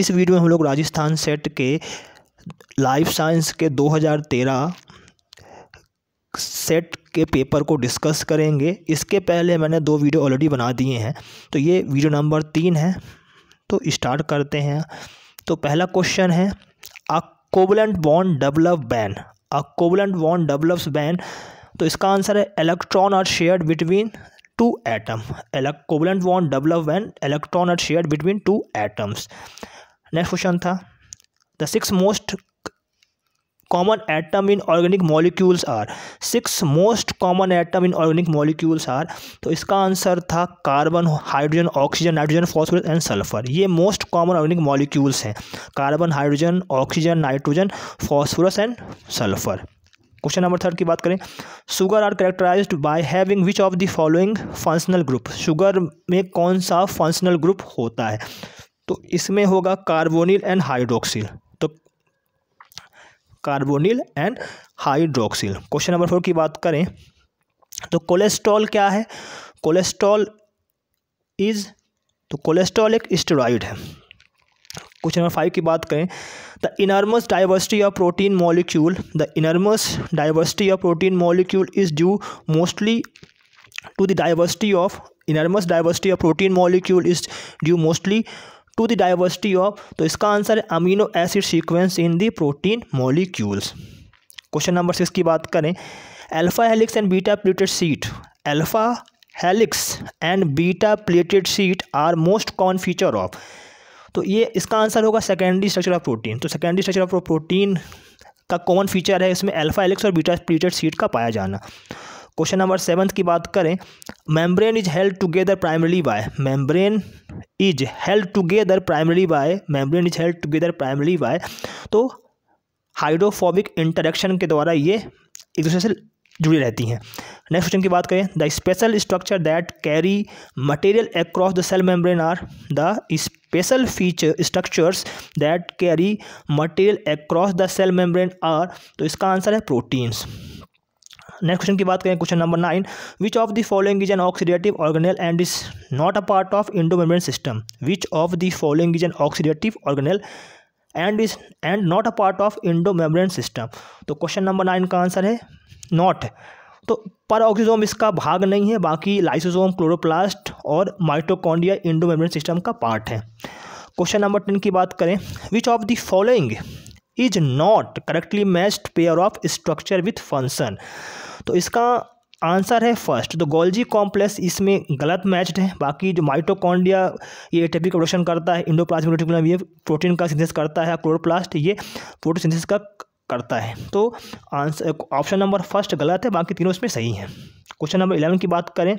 इस वीडियो में हम लोग राजस्थान सेट के लाइफ साइंस के 2013 सेट के पेपर को डिस्कस करेंगे इसके पहले मैंने दो वीडियो ऑलरेडी बना दिए हैं तो ये वीडियो नंबर तीन है तो स्टार्ट करते हैं तो पहला क्वेश्चन है a covalent bond develop when a covalent bond develops when तो इसका आंसर है electron are share between two atom covalent bond develop when electron are share between two atoms next question था the six most common atom in organic molecules are six most common atom in organic molecules are तो इसका answer था carbon hydrogen oxygen nitrogen phosphorus and sulphur ये most common organic molecules हैं carbon hydrogen oxygen nitrogen phosphorus and sulphur question number third की बात करें sugar are characterise by having which of the following functional group sugar में कौन सा functional group होता है तो इसमें होगा कार्बोनिल एंड हाइड्रोक्सिल तो carbonyl and hydroxyl question number four की बात करें तो कोलेस्ट्रॉल क्या है कोलेस्ट्रॉल इज तो कोलेस्ट्रॉल एक स्टेरॉइड है क्वेश्चन नंबर फाइव की बात करें the enormous diversity of protein molecule the enormous diversity of protein molecule is due mostly to the diversity of enormous diversity of protein molecule is due mostly to the diversity of तो इसका answer है amino acid sequence in the protein molecules question number six की बात करें alpha helix and beta pleated sheet alpha helix and beta pleated sheet are most common feature of तो ये इसका answer होगा सेकेंडरी स्ट्रक्चर ऑफ प्रोटीन तो secondary structure of protein का common feature है इसमें अल्फ़ा हेलिक्स और बीटा प्लेटेड सीट का पाया जाना क्वेश्चन नंबर सेवन्थ की बात करें membrane is held together primary by membrane is held together primary by membrane is held together primary by तो हाइड्रोफोबिक इंटरेक्शन के द्वारा ये एक दूसरे से जुड़ी रहती हैं नेक्स्ट क्वेश्चन की बात करें the special structure that carry material across the cell membrane are the special feature structures that carry material across the cell membrane are तो इसका आंसर है प्रोटीन्स नेक्स्ट क्वेश्चन की बात करें question number nine which of the following is an oxidative organelle and is not a part of endomembrane system which of the following is an oxidative organelle and is and not a part of endomembrane system तो question number nine का answer है not तो peroxisome इसका भाग नहीं है बाकी lysosome chloroplast और माइटोकॉन्डिया इंडोमेम्ब्रेन सिस्टम का पार्ट है क्वेश्चन नंबर टेन की बात करें which of the following is not correctly matched pair of structure with function तो इसका आंसर है फर्स्ट तो गोल्जी कॉम्प्लेक्स इसमें गलत मैच्ड है बाकी जो माइटोकॉन्डिया ये एटीपी का प्रोडक्शन करता है इंडोप्लाज्मिक ये प्रोटीन का सिंथेसिस करता है क्लोरोप्लास्ट ये फोटोसिंथेसिस का करता है तो आंसर ऑप्शन नंबर फर्स्ट गलत है बाकी तीनों इसमें सही हैं क्वेश्चन नंबर इलेवन की बात करें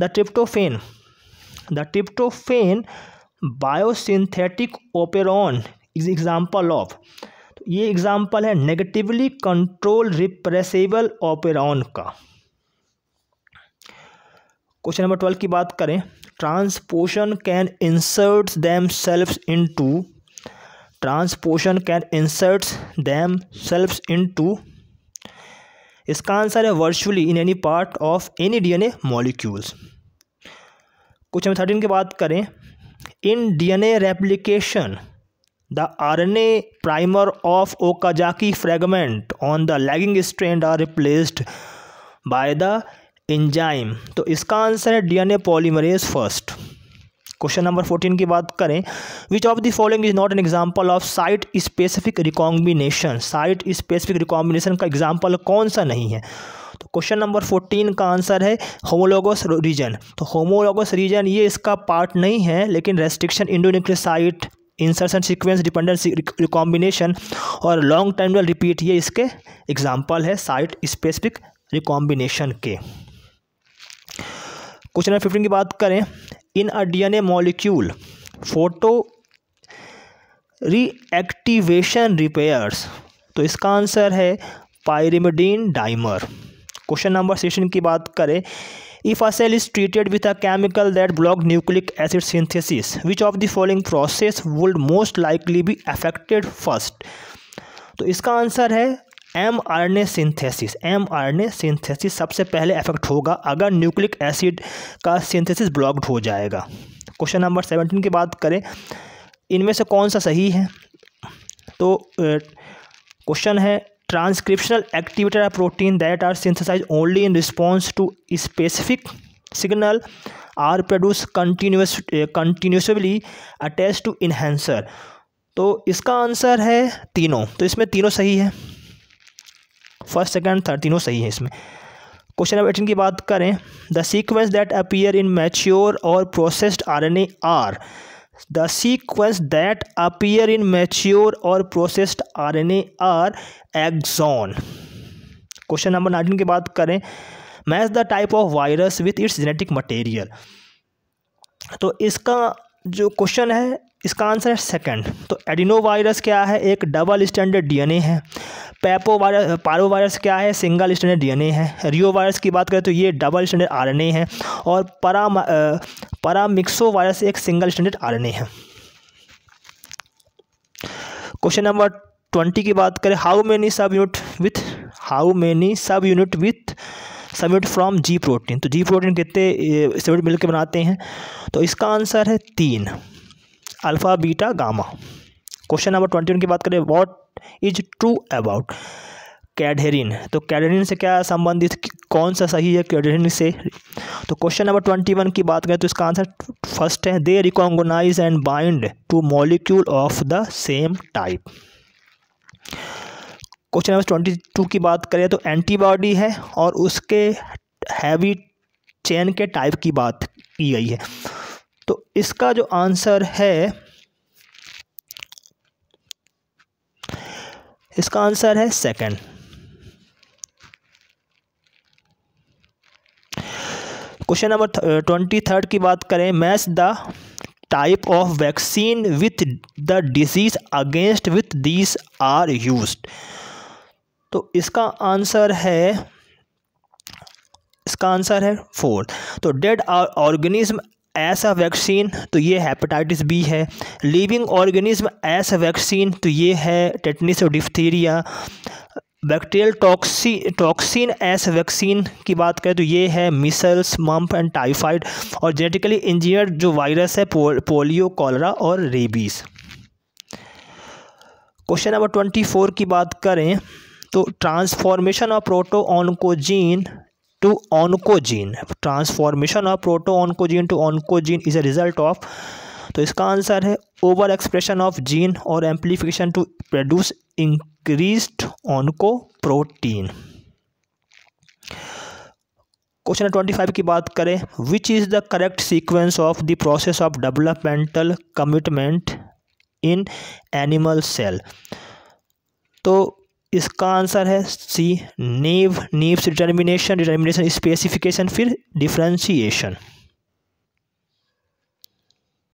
the tryptophan the tryptophan biosynthetic operon is example of ये एग्जाम्पल है नेगेटिवली कंट्रोल रिप्रेसेबल ऑपेरॉन का क्वेश्चन नंबर ट्वेल्व की बात करें transposon can insert them self into transposon can insert them self into इसका answer है virtually in any part of any DNA molecules question number thirteen की बात करें in DNA replication The a primer of Okazaki fragment on the lagging स्ट्रेंड are replaced by the enzyme तो इसका answer है DNA polymerase first question number fourteen की बात करें which of the following is not an example of site specific recombination site specific recombination का example कौन सा नहीं है तो क्वेश्चन नंबर फोर्टीन का आंसर है होमोलोगस रीजन तो होमोलोगस रीजन ये इसका पार्ट नहीं है लेकिन restriction endonuclease insertion sequence dependency recombination और लॉन्ग टाइम रिपीट ये इसके एग्जाम्पल है साइट स्पेसिफिक रिकॉम्बिनेशन के क्वेश्चन नंबर फिफ्टीन की बात करें in a DNA molecule photo reactivation repairs तो इसका आंसर है pyrimidine dimer question number sixteen की बात करें if a cell is treated with a chemical that block nucleic acid synthesis which of the following process would most likely be affected first तो इसका answer है M R A synthesis M R A synthesis सबसे पहले affect होगा अगर nucleic acid का synthesis blocked हो जाएगा क्वेश्चन नंबर सेवनटीन की बात करें इनमें से कौन सा सही है तो क्वेश्चन है transcriptional activity are protein that are synthesize only in response to specific signal are produce continuous continuously attach to enhancer तो इसका आंसर है तीनों तो इसमें तीनों सही है फर्स्ट सेकेंड थर्ड तीनों सही है इसमें क्वेश्चन नंबर एटीन की बात करें the sequence that appear in mature और processed R N A are the sequence that appear in mature और processed R N A are exon question number nineteen की बात करें match the type of virus with its genetic material तो इसका जो question है इसका आंसर है सेकंड तो एडिनो वायरस क्या है एक डबल स्टैंडर्ड डीएनए है पैपो वायरस पारो वायरस क्या है सिंगल स्टैंडर्ड डीएनए है रियो वायरस की बात करें तो ये डबल स्टैंडर्ड आरएनए है और परा परामिक्सो वायरस एक सिंगल स्टैंडर्ड आरएनए है क्वेश्चन नंबर ट्वेंटी की बात करें how many subunit with how many subunit with subunit from G protein तो जी प्रोटीन कितने सब यूनिट मिलकर बनाते हैं तो इसका आंसर है तीन alpha beta gamma question number twenty one की बात करें what is true about cadherin तो कैडेरिन से क्या संबंधित कौन सा सही है कैडेरिन से तो क्वेश्चन नंबर ट्वेंटी वन की बात करें तो इसका आंसर फर्स्ट है they recognize and bind to molecule of the same type question number twenty two की बात करें तो एंटीबॉडी है और उसके हैवी चेन के टाइप की बात की गई है तो इसका जो आंसर है इसका आंसर है second question number twenty third की बात करें match the type of vaccine with the disease against with this are use तो इसका आंसर है इसका आंसर है फोर्थ तो डेड ऑर्गेनिज्म ऐसा वैक्सीन तो ये हेपेटाइटिस बी है लिविंग ऑर्गेनिज्म ऐसा वैक्सीन तो ये है टेटनिस और डिफ्थीरिया बैक्टीरियल टॉक्सी टॉक्सिन एस वैक्सीन की बात करें तो ये है मिसल्स मम्प एंड टाइफाइड और जेनेटिकली इंजीनियर जो वायरस है पो, पोलियो कॉलरा और rabies question number twenty four की बात करें तो transformation of proto oncogene to oncogene transformation of proto oncogene to oncogene is a result of तो इसका आंसर है ओवर एक्सप्रेशन ऑफ जीन और amplification to produce increased oncoprotein question twenty five की बात करें which is the correct sequence of the process of developmental commitment in animal cell तो इसका answer है सी नेव नेव्स डिटर्मिनेशन डिटर्मिनेशन स्पेसिफिकेशन फिर डिफ्रेंशिएशन